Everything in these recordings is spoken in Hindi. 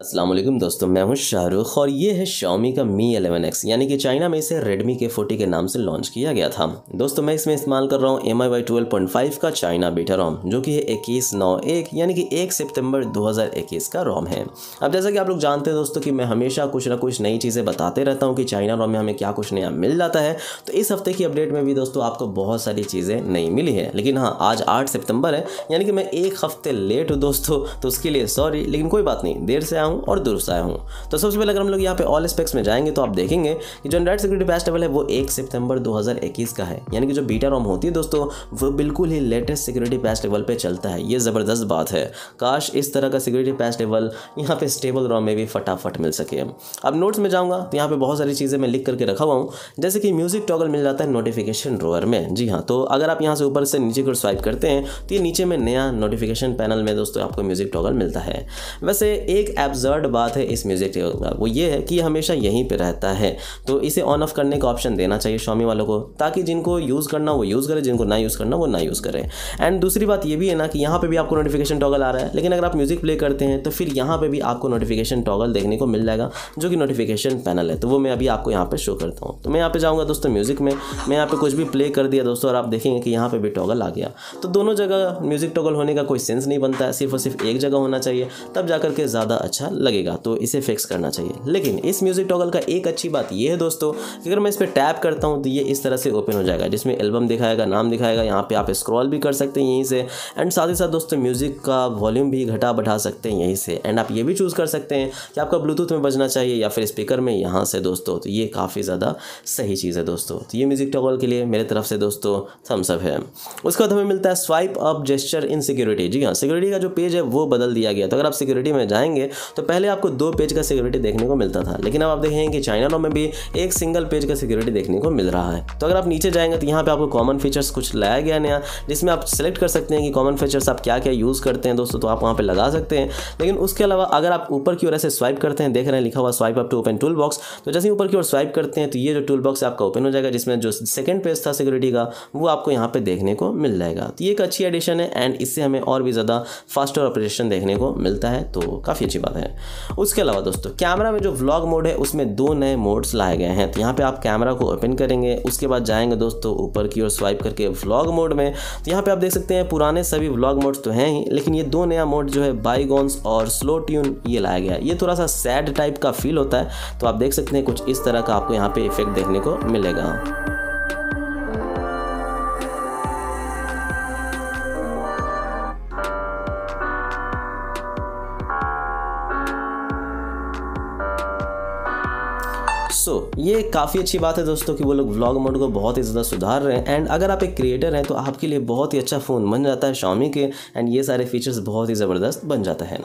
असलम दोस्तों मैं हूं शाहरुख और ये है Xiaomi का Mi 11X यानी कि चाइना में इसे Redmi K40 के नाम से लॉन्च किया गया था दोस्तों मैं इसमें इस्तेमाल कर रहा हूं एम आई वाई का चाइना बीटा रोम जो कि है इक्कीस नौ एक यानी कि एक सितंबर 2021 का रोम है अब जैसा कि आप लोग जानते हैं दोस्तों कि मैं हमेशा कुछ ना कुछ नई चीज़ें बताते रहता हूँ कि चाइना रोम में हमें क्या कुछ नया मिल जाता है तो इस हफ्ते की अपडेट में भी दोस्तों आपको बहुत सारी चीज़ें नहीं मिली है लेकिन हाँ आज आठ सितम्बर है यानी कि मैं एक हफ्ते लेट हूँ दोस्तों तो उसके लिए सॉरी लेकिन कोई बात नहीं देर से आया हूँ और दुरुस्त आया हूँ तो सबसे पहले अगर हम लोग यहाँ पे ऑल स्पेक्स में जाएंगे तो आप देखेंगे कि जो एंड्रॉइड सिक्योरिटी पैच लेवल है वो एक सितंबर 2021 का है यानी कि जो बीटा रोम होती है दोस्तों वो बिल्कुल ही लेटेस्ट सिक्योरिटी पैच लेवल पर चलता है ये ज़बरदस्त बात है काश इस तरह का सिक्योरिटी पैच लेवल यहाँ पर स्टेबल रॉम में भी फटाफट मिल सके अब नोट्स में जाऊँगा तो यहाँ पर बहुत सारी चीज़ें मैं लिख करके रखा हुआ हूँ जैसे कि म्यूज़िक टॉगल मिल जाता है नोटिफिकेशन रोअर में जी हाँ तो अगर आप यहाँ से ऊपर से नीचे को स्वाइप करते हैं तो ये नीचे में नया नोटिफिकेशन पैनल में दोस्तों आपको म्यूज़िक टॉगल मिलता है वैसे एक ऐप एब्जर्ड बात है इस म्यूज़िक का वो ये है कि ये हमेशा यहीं पे रहता है तो इसे ऑन ऑफ करने का ऑप्शन देना चाहिए शॉमी वालों को ताकि जिनको यूज़ करना वो यूज़ करें जिनको ना यूज़ करना वो ना यूज़ करें एंड दूसरी बात ये भी है ना कि यहाँ पर भी आपको नोटिफिकेशन टॉगल आ रहा है लेकिन अगर आप म्यूज़िक प्ले करते हैं तो फिर यहाँ पर भी आपको नोटिफिकेशन टॉगल देखने को मिल जाएगा जो कि नोटिफिकेशन पैनल है तो वो मैं अभी आपको यहाँ पर शो करता हूँ तो मैं यहाँ पर जाऊँगा दोस्तों म्यूज़िक में मैं यहाँ पर कुछ भी प्ले कर दिया दोस्तों और आप देखेंगे कि यहाँ पर भी टॉगल आ गया तो दोनों जगह म्यूज़िक टॉगल होने का कोई सेंस नहीं बनता है सिर्फ और सिर्फ एक जगह होना चाहिए तब जा करके ज़्यादा अच्छा अच्छा लगेगा तो इसे फिक्स करना चाहिए लेकिन इस म्यूज़िक टॉगल का एक अच्छी बात यह है दोस्तों कि अगर मैं इस पर टैप करता हूँ तो ये इस तरह से ओपन हो जाएगा जिसमें एल्बम दिखाएगा नाम दिखाएगा यहाँ पे आप स्क्रॉल भी कर सकते हैं यहीं से एंड साथ ही साथ दोस्तों म्यूज़िक का वॉल्यूम भी घटा बढ़ा सकते हैं यहीं से एंड आप ये भी चूज़ कर सकते हैं कि आपका ब्लूटूथ में बजना चाहिए या फिर स्पीकर में यहाँ से दोस्तों तो ये काफ़ी ज़्यादा सही चीज़ है दोस्तों तो ये म्यूज़िक टॉगल के लिए मेरे तरफ से दोस्तों थम्सअप है उसके बाद हमें मिलता है swipe up gesture in security जी हाँ सिक्योरिटी का जो पेज है वो बदल दिया गया तो अगर आप सिक्योरिटी में जाएंगे तो पहले आपको दो पेज का सिक्योरिटी देखने को मिलता था लेकिन अब आप देखेंगे कि चाइना नो में भी एक सिंगल पेज का सिक्योरिटी देखने को मिल रहा है तो अगर आप नीचे जाएंगे तो यहाँ पे आपको कॉमन फीचर्स कुछ लाया गया नया जिसमें आप सेलेक्ट कर सकते हैं कि कॉमन फीचर्स आप क्या क्या यूज़ करते हैं दोस्तों तो आप वहाँ पर लगा सकते हैं लेकिन उसके अलावा अगर आप ऊपर की ओर ऐसे स्वाइप करते हैं देख रहे हैं लिखा हुआ swipe up to open toolbox तो जैसे ऊपर की ओर स्वाइप करते हैं तो ये जो टूल बॉक्स आपका ओपन हो जाएगा जिसमें जो सेकंड पेज था सिक्योरिटी का वो आपको यहाँ पे देखने को मिल जाएगा तो ये एक अच्छी एडिशन है एंड इससे हमें और भी ज़्यादा फास्टर ऑपरेशन देखने को मिलता है तो काफ़ी अच्छी बात है है उसके अलावा दोस्तों कैमरा में जो व्लॉग मोड है उसमें दो नए मोड्स लाए गए हैं तो यहाँ पे आप कैमरा को ओपन करेंगे उसके बाद जाएंगे दोस्तों ऊपर की ओर स्वाइप करके व्लॉग मोड में तो यहाँ पे आप देख सकते हैं पुराने सभी व्लॉग मोड्स तो हैं ही लेकिन ये दो नया मोड जो है बाईगॉन्स और स्लो ट्यून ये लाया गया ये थोड़ा सा सैड टाइप का फील होता है तो आप देख सकते हैं कुछ इस तरह का आपको यहाँ पे इफेक्ट देखने को मिलेगा सो so, ये काफी अच्छी बात है दोस्तों कि वो लोग व्लॉग मोड को बहुत ही ज़्यादा सुधार रहे हैं एंड अगर आप एक क्रिएटर हैं तो आपके लिए बहुत ही अच्छा फ़ोन बन जाता है शॉमी के एंड ये सारे फीचर्स बहुत ही ज़बरदस्त बन जाता है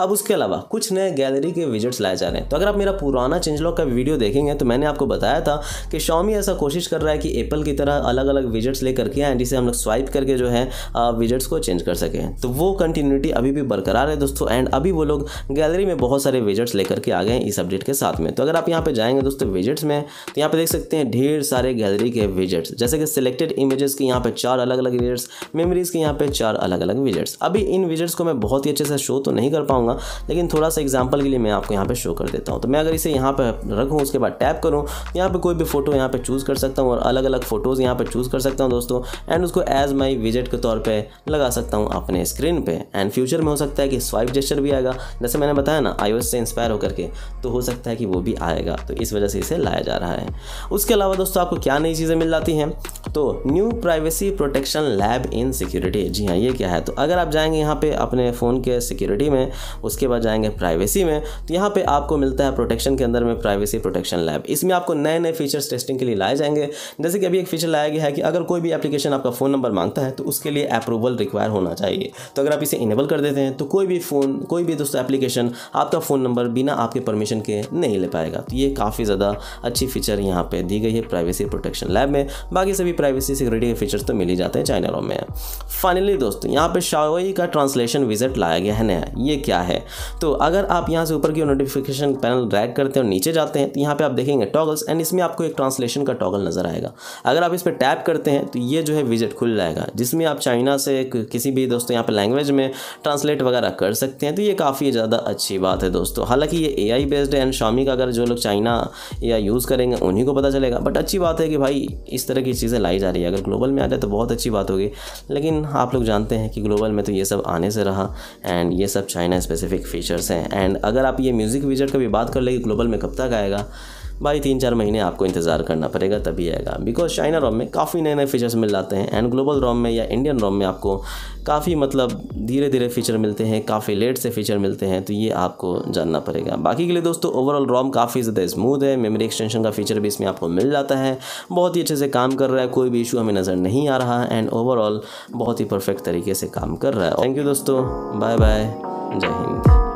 अब उसके अलावा कुछ नए गैलरी के विजिट्स लाए जा रहे हैं तो अगर आप मेरा पुराना चेंज लॉग का वीडियो देखेंगे तो मैंने आपको बताया था कि शॉमी ऐसा कोशिश कर रहा है कि एप्पल की तरह अलग अलग विजिट्स लेकर के एंड जिसे हम लोग स्वाइप करके जो है विजिट्स को चेंज कर सकें तो वो कंटिन्यूटी अभी भी बरकरार है दोस्तों एंड अभी वो लोग गैलरी में बहुत सारे विजिट्स लेकर के आ गए हैं इस अपडेट के साथ में तो अगर आप यहाँ पर जाएंगे दोस्तों विजेट्स में तो यहाँ पे देख सकते हैं ढेर सारे गैलरी के विजेट्स जैसे कि सिलेक्टेड इमेजेस के यहाँ पे चार अलग अलग विजेट्स मेमरीज़ के यहाँ पे चार अलग अलग विजेट्स अभी इन विजेट्स को मैं बहुत ही अच्छे से शो तो नहीं कर पाऊंगा लेकिन थोड़ा सा एग्जाम्पल के लिए मैं आपको यहाँ पर शो कर देता हूँ तो मैं अगर इसे यहाँ पर रखूँ उसके बाद टैप करूँ तो यहाँ पर कोई भी फोटो यहाँ पर चूज़ कर सकता हूँ और अलग अलग फ़ोटोज़ यहाँ पर चूज़ कर सकता हूँ दोस्तों एंड उसको एज माई विजेट के तौर पर लगा सकता हूँ अपने स्क्रीन पर एंड फ्यूचर में हो सकता है कि स्वाइप जेस्टर भी आएगा जैसे मैंने बताया ना आई से इंस्पायर होकर के तो हो सकता है कि वो भी आएगा तो इस वजह से से इसे लाया जा रहा है उसके अलावा दोस्तों आपको क्या नई चीज़ें मिल जाती हैं तो new privacy protection lab in security जी हाँ ये क्या है तो अगर आप जाएंगे यहाँ पे अपने फ़ोन के सिक्योरिटी में उसके बाद जाएंगे प्राइवेसी में तो यहाँ पे आपको मिलता है प्रोटेक्शन के अंदर में प्राइवेसी प्रोटेक्शन लैब इसमें आपको नए नए फीचर्स टेस्टिंग के लिए लाए जाएंगे जैसे कि अभी एक फीचर लाया गया है कि अगर कोई भी एप्लीकेशन आपका फ़ोन नंबर मांगता है तो उसके लिए अप्रूवल रिक्वायर होना चाहिए तो अगर आप इसे इनेबल कर देते हैं तो कोई भी फ़ोन कोई भी दोस्तों एप्लीकेशन आपका फ़ोन नंबर बिना आपके परमिशन के नहीं ले पाएगा तो ये काफ़ी ज़्यादा ज़्यादा अच्छी फीचर यहाँ पर दी गई है प्राइवेसी प्रोटेक्शन लैब में बाकी सभी प्राइवेसी सिक्योरिटी के फीचर्स तो मिल ही जाते हैं चाइना में फाइनली दोस्तों यहाँ पर शावई का ट्रांसलेशन विजिट लाया गया है नया ये क्या है तो अगर आप यहाँ से ऊपर की नोटिफिकेशन पैनल ड्रैग करते हैं और नीचे जाते हैं तो यहाँ पर आप देखेंगे टॉगल्स एंड इसमें आपको एक ट्रांसलेशन का टॉगल नज़र आएगा अगर आप इस पर टैप करते हैं तो ये जो है विजिट खुल जाएगा जिसमें आप चाइना से किसी भी दोस्तों यहाँ पर लैंग्वेज में ट्रांसलेट वगैरह कर सकते हैं तो ये काफ़ी ज़्यादा अच्छी बात है दोस्तों हालांकि ये ए बेस्ड है एंड शामी का अगर जो लोग चाइना या यूज़ करेंगे उन्हीं को पता चलेगा बट अच्छी बात है कि भाई इस तरह की चीज़ें लाई जा रही है अगर ग्लोबल में आ जाए तो बहुत अच्छी बात होगी लेकिन आप लोग जानते हैं कि ग्लोबल में तो ये सब आने से रहा एंड ये सब चाइना स्पेसिफिक फीचर्स हैं एंड अगर आप ये म्यूज़िक विजट का भी बात कर लेंगे ग्लोबल में कब तक आएगा भाई तीन चार महीने आपको इंतज़ार करना पड़ेगा तभी आएगा बिकॉज चाइना रोम में काफ़ी नए नए फीचर्स मिल जाते हैं एंड ग्लोबल रॉम में या इंडियन रोम में आपको काफ़ी मतलब धीरे धीरे फीचर मिलते हैं काफ़ी लेट से फीचर मिलते हैं तो ये आपको जानना पड़ेगा बाकी के लिए दोस्तों ओवरऑल रोम काफ़ी ज़्यादा स्मूथ है मेमोरी एक्सटेंशन का फीचर भी इसमें आपको मिल जाता है बहुत ही अच्छे से काम कर रहा है कोई भी इशू हमें नज़र नहीं आ रहा एंड ओवरऑल बहुत ही परफेक्ट तरीके से काम कर रहा है थैंक यू दोस्तों बाय बाय जय हिंद